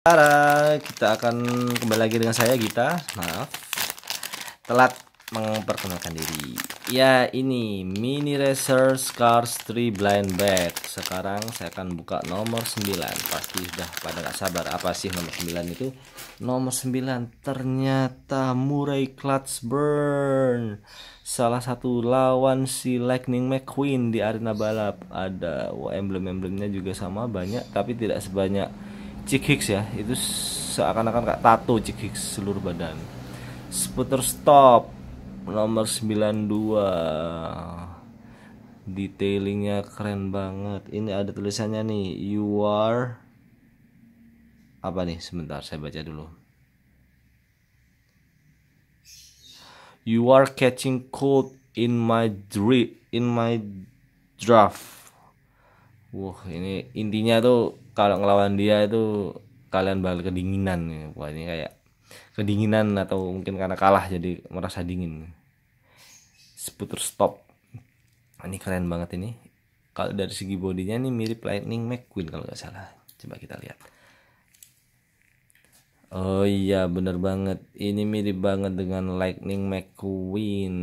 Tara, kita akan kembali lagi dengan saya Gita. Maaf. Telat memperkenalkan diri. Ya, ini Mini Racer Scars 3 Blind Bag. Sekarang saya akan buka nomor 9. Pasti sudah pada gak sabar apa sih nomor 9 itu? Nomor 9 ternyata Murray Klatsburn, Salah satu lawan si Lightning McQueen di arena balap. Ada emblem-emblemnya juga sama banyak tapi tidak sebanyak Hicks ya itu seakan-akan kayak tato Hicks seluruh badan Sputter stop nomor 92 detailingnya keren banget ini ada tulisannya nih you are apa nih sebentar saya baca dulu you are catching cold in my drip in my draft Wah, ini intinya tuh kalau ngelawan dia itu kalian bakal kedinginan ya pokoknya kayak kedinginan atau mungkin karena kalah jadi merasa dingin seputar stop ini keren banget ini kalau dari segi bodinya ini mirip Lightning McQueen kalau nggak salah coba kita lihat Oh iya bener banget Ini mirip banget dengan Lightning McQueen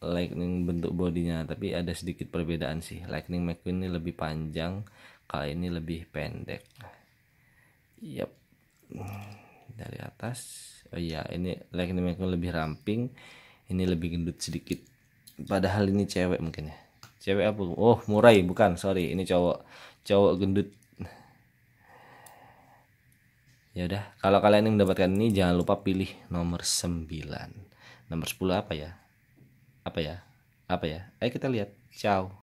Lightning bentuk bodinya Tapi ada sedikit perbedaan sih Lightning McQueen ini lebih panjang kali ini lebih pendek yep dari atas oh iya ini lightning like, lebih ramping ini lebih gendut sedikit padahal ini cewek mungkin ya cewek apa oh murai bukan sorry ini cowok cowok gendut ya udah kalau kalian yang mendapatkan ini jangan lupa pilih nomor 9 nomor 10 apa ya apa ya apa ya ayo kita lihat ciao